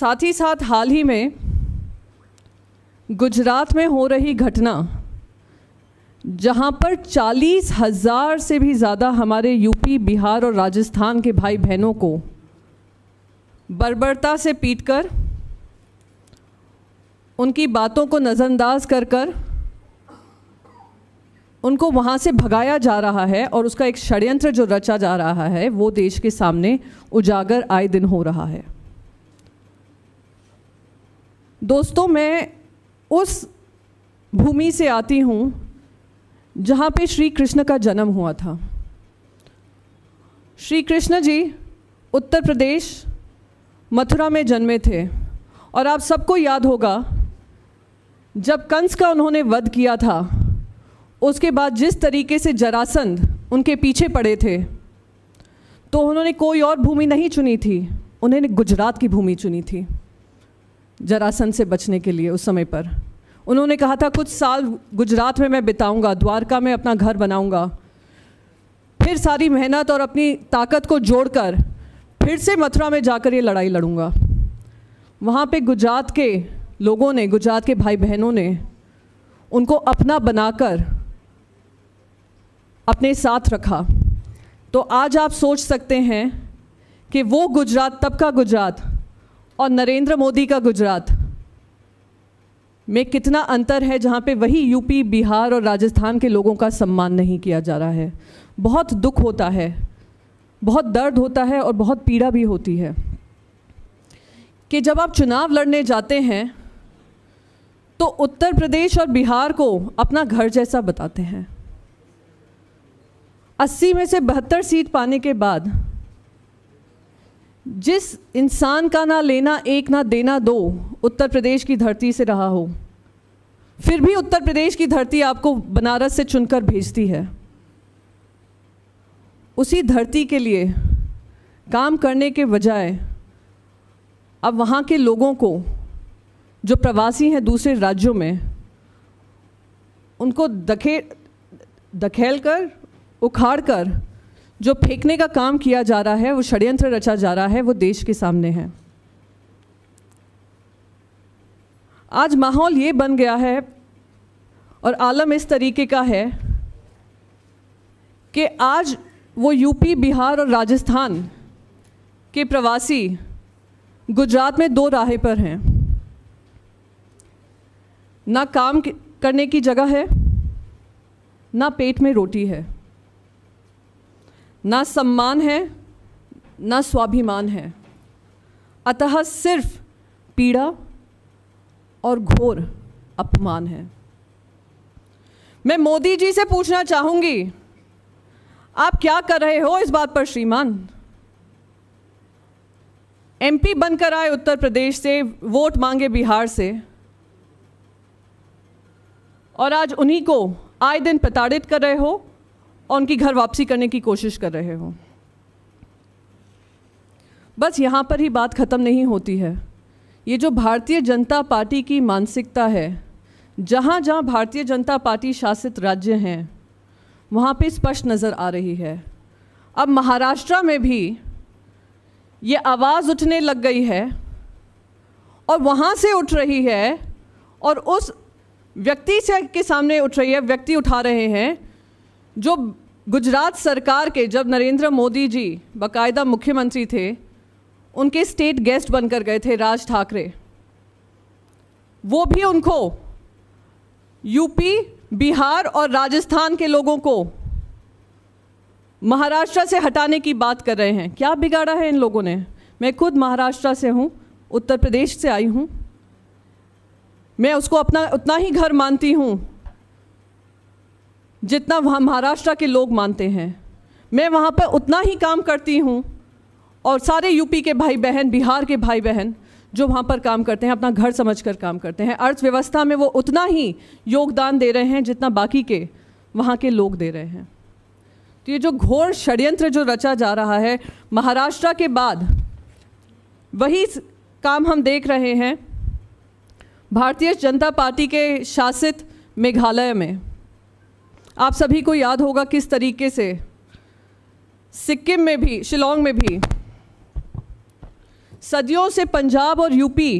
साथ ही साथ हाल ही में गुजरात में हो रही घटना जहां पर चालीस हज़ार से भी ज़्यादा हमारे यूपी बिहार और राजस्थान के भाई बहनों को बर्बरता से पीटकर उनकी बातों को नज़रअंदाज कर कर उनको वहाँ से भगाया जा रहा है और उसका एक षड्यंत्र जो रचा जा रहा है वो देश के सामने उजागर आए दिन हो रहा है दोस्तों मैं उस भूमि से आती हूँ जहाँ पे श्री कृष्ण का जन्म हुआ था श्री कृष्ण जी उत्तर प्रदेश मथुरा में जन्मे थे और आप सबको याद होगा जब कंस का उन्होंने वध किया था उसके बाद जिस तरीके से जरासंध उनके पीछे पड़े थे तो उन्होंने कोई और भूमि नहीं चुनी थी उन्होंने गुजरात की भूमि चुनी थी जरासन से बचने के लिए उस समय पर उन्होंने कहा था कुछ साल गुजरात में मैं बिताऊंगा द्वारका में अपना घर बनाऊंगा फिर सारी मेहनत और अपनी ताकत को जोड़कर फिर से मथुरा में जाकर ये लड़ाई लड़ूंगा वहाँ पे गुजरात के लोगों ने गुजरात के भाई बहनों ने उनको अपना बनाकर अपने साथ रखा तो आज आप सोच सकते हैं कि वो गुजरात तब का गुजरात और नरेंद्र मोदी का गुजरात में कितना अंतर है जहाँ पे वही यूपी बिहार और राजस्थान के लोगों का सम्मान नहीं किया जा रहा है बहुत दुख होता है बहुत दर्द होता है और बहुत पीड़ा भी होती है कि जब आप चुनाव लड़ने जाते हैं तो उत्तर प्रदेश और बिहार को अपना घर जैसा बताते हैं अस्सी में से बहत्तर सीट पाने के बाद जिस इंसान का ना लेना एक ना देना दो उत्तर प्रदेश की धरती से रहा हो फिर भी उत्तर प्रदेश की धरती आपको बनारस से चुनकर भेजती है उसी धरती के लिए काम करने के बजाय अब वहाँ के लोगों को जो प्रवासी हैं दूसरे राज्यों में उनको दखे दखेल कर उखाड़ कर जो फेंकने का काम किया जा रहा है वो षड्यंत्र रचा जा रहा है वो देश के सामने है आज माहौल ये बन गया है और आलम इस तरीके का है कि आज वो यूपी बिहार और राजस्थान के प्रवासी गुजरात में दो राहे पर हैं ना काम करने की जगह है ना पेट में रोटी है ना सम्मान है ना स्वाभिमान है अतः सिर्फ पीड़ा और घोर अपमान है मैं मोदी जी से पूछना चाहूंगी आप क्या कर रहे हो इस बात पर श्रीमान एमपी बनकर आए उत्तर प्रदेश से वोट मांगे बिहार से और आज उन्हीं को आए दिन प्रताड़ित कर रहे हो और उनकी घर वापसी करने की कोशिश कर रहे हो बस यहाँ पर ही बात ख़त्म नहीं होती है ये जो भारतीय जनता पार्टी की मानसिकता है जहाँ जहाँ भारतीय जनता पार्टी शासित राज्य हैं वहाँ पे स्पष्ट नज़र आ रही है अब महाराष्ट्र में भी ये आवाज़ उठने लग गई है और वहाँ से उठ रही है और उस व्यक्ति से के सामने उठ रही है व्यक्ति उठा रहे हैं जो गुजरात सरकार के जब नरेंद्र मोदी जी बाकायदा मुख्यमंत्री थे उनके स्टेट गेस्ट बनकर गए थे राज ठाकरे वो भी उनको यूपी बिहार और राजस्थान के लोगों को महाराष्ट्र से हटाने की बात कर रहे हैं क्या बिगाड़ा है इन लोगों ने मैं खुद महाराष्ट्र से हूँ उत्तर प्रदेश से आई हूँ मैं उसको अपना उतना ही घर मानती हूँ जितना वहाँ महाराष्ट्र के लोग मानते हैं मैं वहाँ पर उतना ही काम करती हूँ और सारे यूपी के भाई बहन बिहार के भाई बहन जो वहाँ पर काम करते हैं अपना घर समझ कर काम करते हैं अर्थव्यवस्था में वो उतना ही योगदान दे रहे हैं जितना बाकी के वहाँ के लोग दे रहे हैं तो ये जो घोर षड्यंत्र जो रचा जा रहा है महाराष्ट्र के बाद वही काम हम देख रहे हैं भारतीय जनता पार्टी के शासित मेघालय में आप सभी को याद होगा किस तरीके से सिक्किम में भी शिलोंग में भी सदियों से पंजाब और यूपी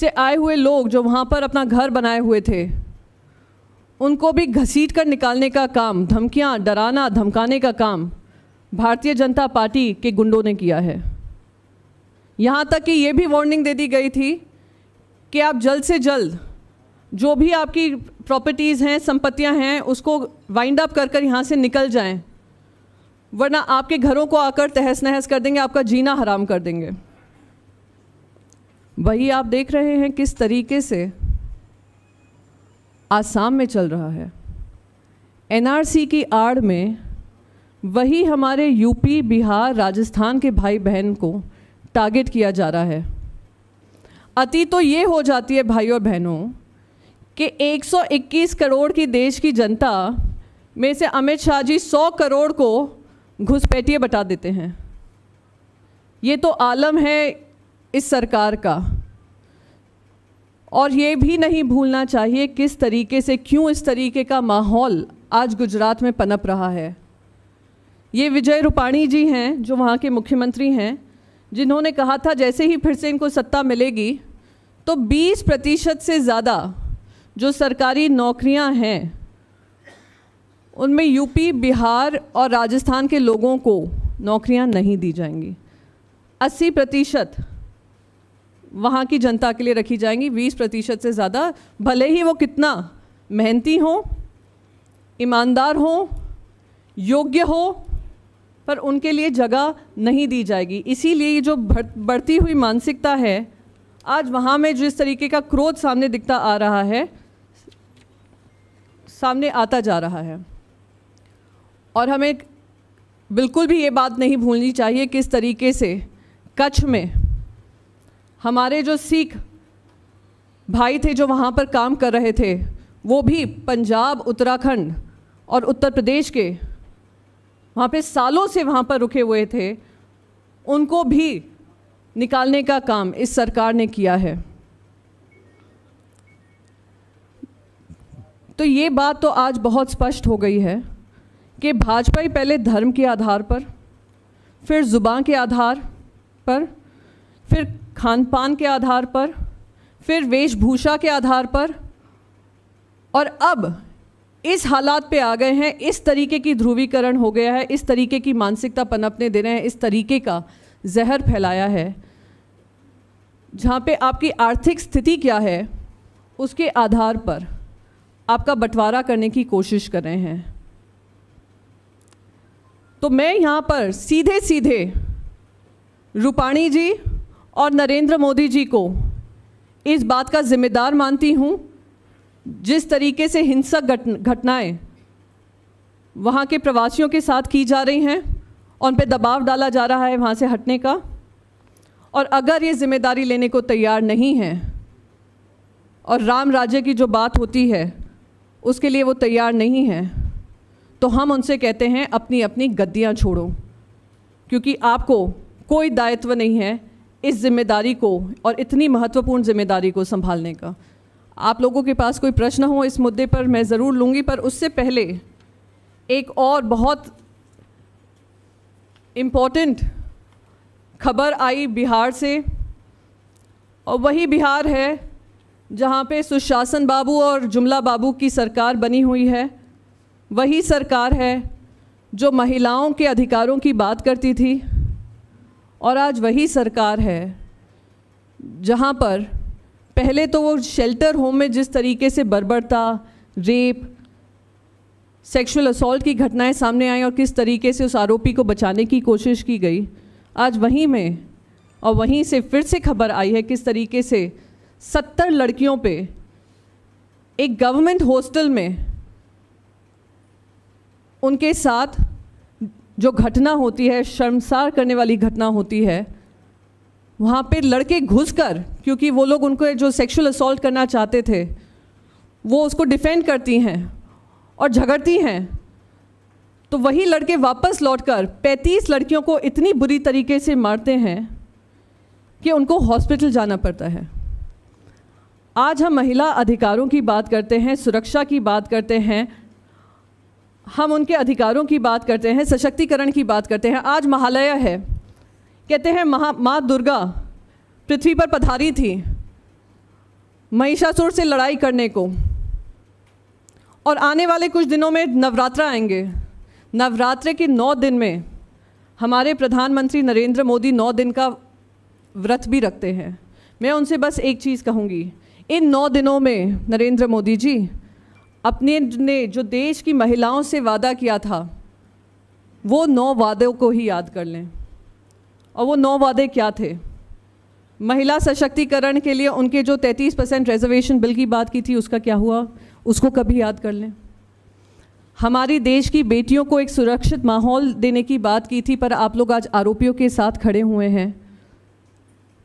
से आए हुए लोग जो वहाँ पर अपना घर बनाए हुए थे उनको भी घसीट कर निकालने का काम धमकियाँ डराना धमकाने का काम भारतीय जनता पार्टी के गुंडों ने किया है यहाँ तक कि ये भी वार्निंग दे दी गई थी कि आप जल्द से जल्द जो भी आपकी प्रॉपर्टीज़ हैं संपत्तियां हैं उसको वाइंड अप कर कर यहाँ से निकल जाएं वरना आपके घरों को आकर तहस नहस कर देंगे आपका जीना हराम कर देंगे वही आप देख रहे हैं किस तरीके से आसाम में चल रहा है एनआरसी की आड़ में वही हमारे यूपी बिहार राजस्थान के भाई बहन को टारगेट किया जा रहा है अति तो ये हो जाती है भाई और बहनों कि 121 करोड़ की देश की जनता में से अमित शाह जी 100 करोड़ को घुसपैठिए बता देते हैं ये तो आलम है इस सरकार का और ये भी नहीं भूलना चाहिए किस तरीके से क्यों इस तरीके का माहौल आज गुजरात में पनप रहा है ये विजय रूपाणी जी हैं जो वहाँ के मुख्यमंत्री हैं जिन्होंने कहा था जैसे ही फिर से इनको सत्ता मिलेगी तो 20 प्रतिशत से ज़्यादा जो सरकारी नौकरियां हैं उनमें यूपी बिहार और राजस्थान के लोगों को नौकरियां नहीं दी जाएंगी 80 प्रतिशत वहाँ की जनता के लिए रखी जाएंगी 20 प्रतिशत से ज़्यादा भले ही वो कितना मेहनती हों ईमानदार हों योग्य हो पर उनके लिए जगह नहीं दी जाएगी इसीलिए ये जो बढ़ती हुई मानसिकता है आज वहाँ में जिस तरीके का क्रोध सामने दिखता आ रहा है सामने आता जा रहा है और हमें बिल्कुल भी ये बात नहीं भूलनी चाहिए किस तरीके से कच्छ में हमारे जो सिख भाई थे जो वहाँ पर काम कर रहे थे वो भी पंजाब उत्तराखंड और उत्तर प्रदेश के वहाँ पे सालों से वहाँ पर रुके हुए थे उनको भी निकालने का काम इस सरकार ने किया है तो ये बात तो आज बहुत स्पष्ट हो गई है कि भाजपा ही पहले धर्म के आधार पर फिर जुबान के आधार पर फिर खान पान के आधार पर फिर वेशभूषा के आधार पर और अब इस हालात पे आ गए हैं इस तरीके की ध्रुवीकरण हो गया है इस तरीके की मानसिकता पनपने दे रहे हैं इस तरीके का जहर फैलाया है जहाँ पे आपकी आर्थिक स्थिति क्या है उसके आधार पर आपका बंटवारा करने की कोशिश कर रहे हैं तो मैं यहाँ पर सीधे सीधे रूपाणी जी और नरेंद्र मोदी जी को इस बात का जिम्मेदार मानती हूँ जिस तरीके से हिंसक घटनाएं वहाँ के प्रवासियों के साथ की जा रही हैं उन पर दबाव डाला जा रहा है वहाँ से हटने का और अगर ये जिम्मेदारी लेने को तैयार नहीं है और राम राज्य की जो बात होती है उसके लिए वो तैयार नहीं है तो हम उनसे कहते हैं अपनी अपनी गद्दियाँ छोड़ो क्योंकि आपको कोई दायित्व नहीं है इस जिम्मेदारी को और इतनी महत्वपूर्ण जिम्मेदारी को संभालने का आप लोगों के पास कोई प्रश्न हो इस मुद्दे पर मैं ज़रूर लूँगी पर उससे पहले एक और बहुत इम्पॉर्टेंट खबर आई बिहार से और वही बिहार है जहाँ पे सुशासन बाबू और जुमला बाबू की सरकार बनी हुई है वही सरकार है जो महिलाओं के अधिकारों की बात करती थी और आज वही सरकार है जहाँ पर पहले तो वो शेल्टर होम में जिस तरीके से बर्बरता रेप सेक्सुअल असोल्ट की घटनाएं सामने आई और किस तरीके से उस आरोपी को बचाने की कोशिश की गई आज वहीं में और वहीं से फिर से खबर आई है किस तरीके से सत्तर लड़कियों पे एक गवर्नमेंट हॉस्टल में उनके साथ जो घटना होती है शर्मसार करने वाली घटना होती है वहाँ पे लड़के घुसकर क्योंकि वो लोग उनको जो सेक्सुअल असॉल्ट करना चाहते थे वो उसको डिफेंड करती हैं और झगड़ती हैं तो वही लड़के वापस लौटकर 35 लड़कियों को इतनी बुरी तरीके से मारते हैं कि उनको हॉस्पिटल जाना पड़ता है आज हम महिला अधिकारों की बात करते हैं सुरक्षा की बात करते हैं हम उनके अधिकारों की बात करते हैं सशक्तिकरण की बात करते हैं आज महालया है कहते हैं महा माँ दुर्गा पृथ्वी पर पधारी थी महिषासुर से लड़ाई करने को और आने वाले कुछ दिनों में नवरात्र आएंगे नवरात्र के नौ दिन में हमारे प्रधानमंत्री नरेंद्र मोदी नौ दिन का व्रत भी रखते हैं मैं उनसे बस एक चीज़ कहूँगी इन नौ दिनों में नरेंद्र मोदी जी अपने ने जो देश की महिलाओं से वादा किया था वो नौ वादों को ही याद कर लें और वो नौ वादे क्या थे महिला सशक्तिकरण के लिए उनके जो 33 परसेंट रिजर्वेशन बिल की बात की थी उसका क्या हुआ उसको कभी याद कर लें हमारी देश की बेटियों को एक सुरक्षित माहौल देने की बात की थी पर आप लोग आज आरोपियों के साथ खड़े हुए हैं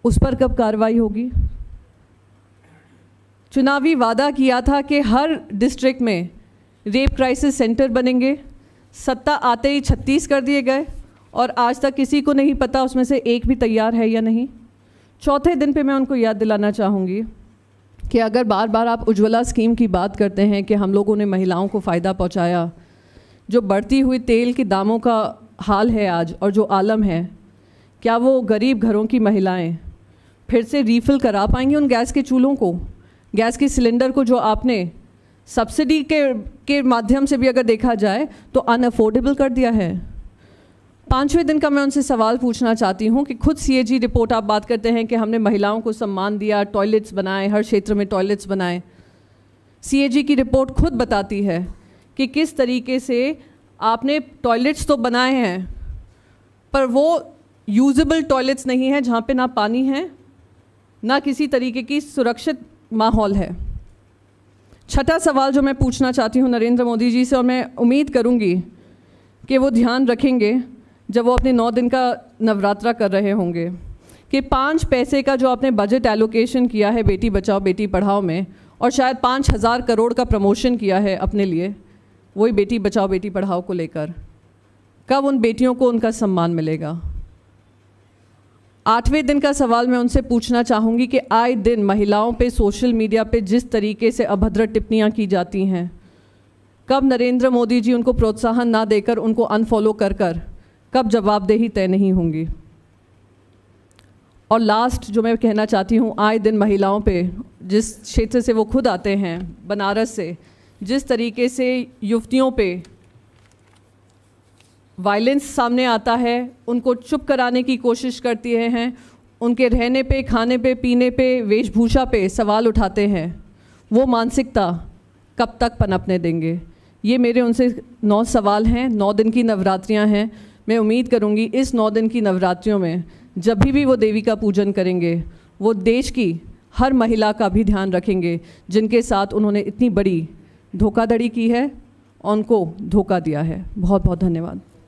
उस पर कब कार्रवाई होगी चुनावी वादा किया था कि हर डिस्ट्रिक्ट में रेप क्राइसिस सेंटर बनेंगे सत्ता आते ही छत्तीस कर दिए गए और आज तक किसी को नहीं पता उसमें से एक भी तैयार है या नहीं चौथे दिन पे मैं उनको याद दिलाना चाहूँगी कि अगर बार बार आप उज्ज्वला स्कीम की बात करते हैं कि हम लोगों ने महिलाओं को फ़ायदा पहुँचाया जो बढ़ती हुई तेल के दामों का हाल है आज और जो आलम है क्या वो गरीब घरों की महिलाएं फिर से रीफिल करा पाएंगी उन गैस के चूल्हों को गैस की सिलेंडर को जो आपने सब्सिडी के के माध्यम से भी अगर देखा जाए तो अनअफोर्डेबल कर दिया है पाँचवें दिन का मैं उनसे सवाल पूछना चाहती हूँ कि खुद सीएजी रिपोर्ट आप बात करते हैं कि हमने महिलाओं को सम्मान दिया टॉयलेट्स बनाए हर क्षेत्र में टॉयलेट्स बनाए सीएजी की रिपोर्ट खुद बताती है कि किस तरीके से आपने टॉयलेट्स तो बनाए हैं पर वो यूजेबल टॉयलेट्स नहीं हैं जहाँ पे ना पानी है ना किसी तरीके की सुरक्षित माहौल है छठा सवाल जो मैं पूछना चाहती हूँ नरेंद्र मोदी जी से और मैं उम्मीद करूँगी कि वो ध्यान रखेंगे जब वो अपने नौ दिन का नवरात्रा कर रहे होंगे कि पाँच पैसे का जो आपने बजट एलोकेशन किया है बेटी बचाओ बेटी पढ़ाओ में और शायद पाँच हज़ार करोड़ का प्रमोशन किया है अपने लिए वही बेटी बचाओ बेटी पढ़ाओ को लेकर कब उन बेटियों को उनका सम्मान मिलेगा आठवें दिन का सवाल मैं उनसे पूछना चाहूँगी कि आए दिन महिलाओं पे सोशल मीडिया पे जिस तरीके से अभद्र टिप्पणियाँ की जाती हैं कब नरेंद्र मोदी जी उनको प्रोत्साहन ना देकर उनको अनफॉलो कर कर कब जवाबदेही तय नहीं होंगी और लास्ट जो मैं कहना चाहती हूँ आए दिन महिलाओं पे जिस क्षेत्र से वो खुद आते हैं बनारस से जिस तरीके से युवतियों पे वायलेंस सामने आता है उनको चुप कराने की कोशिश करती हैं उनके रहने पे खाने पे पीने पे वेशभूषा पे सवाल उठाते हैं वो मानसिकता कब तक पनपने देंगे ये मेरे उनसे नौ सवाल हैं नौ दिन की नवरात्रियां हैं मैं उम्मीद करूंगी इस नौ दिन की नवरात्रियों में जब भी भी वो देवी का पूजन करेंगे वो देश की हर महिला का भी ध्यान रखेंगे जिनके साथ उन्होंने इतनी बड़ी धोखाधड़ी की है उनको धोखा दिया है बहुत बहुत धन्यवाद